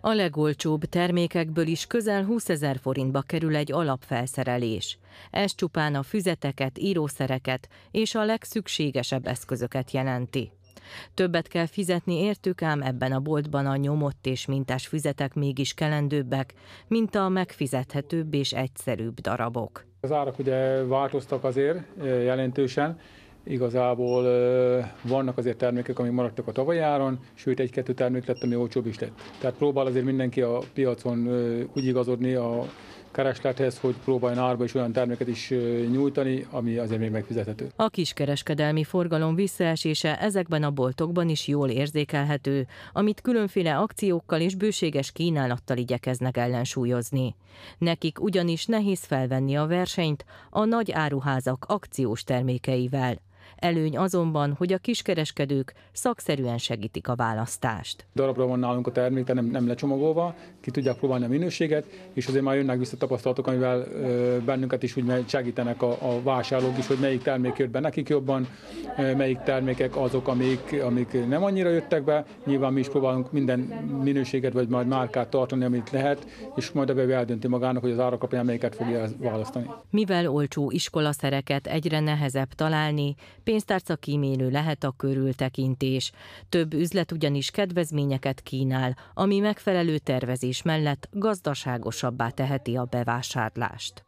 A legolcsóbb termékekből is közel 20 ezer forintba kerül egy alapfelszerelés. Ez csupán a füzeteket, írószereket és a legszükségesebb eszközöket jelenti. Többet kell fizetni értük, ám ebben a boltban a nyomott és mintás füzetek mégis kelendőbbek, mint a megfizethetőbb és egyszerűbb darabok. Az árak ugye változtak azért eh, jelentősen, igazából vannak azért termékek, amik maradtak a tavalyáron, sőt egy-kettő termék lett, ami olcsóbb is lett. Tehát próbál azért mindenki a piacon úgy igazodni a kereslethez, hogy próbáljon árba is olyan terméket is nyújtani, ami azért még megfizethető. A kiskereskedelmi forgalom visszaesése ezekben a boltokban is jól érzékelhető, amit különféle akciókkal és bőséges kínálattal igyekeznek ellensúlyozni. Nekik ugyanis nehéz felvenni a versenyt a nagy áruházak akciós termékeivel. Előny azonban, hogy a kiskereskedők szakszerűen segítik a választást. Darabra van nálunk a termék, tehát nem, nem lecsomagolva, ki tudják próbálni a minőséget, és azért már jönnek vissza tapasztalatok, amivel ö, bennünket is úgy segítenek a, a vásárlók is, hogy melyik termék jött be nekik jobban, ö, melyik termékek azok, amik, amik nem annyira jöttek be. Nyilván mi is próbálunk minden minőséget vagy majd márkát tartani, amit lehet, és majd a bevő eldönti magának, hogy az árakapja melyiket fogja választani. Mivel olcsó iskolaszereket egyre nehezebb találni, Pénztárca kímélő lehet a körültekintés. Több üzlet ugyanis kedvezményeket kínál, ami megfelelő tervezés mellett gazdaságosabbá teheti a bevásárlást.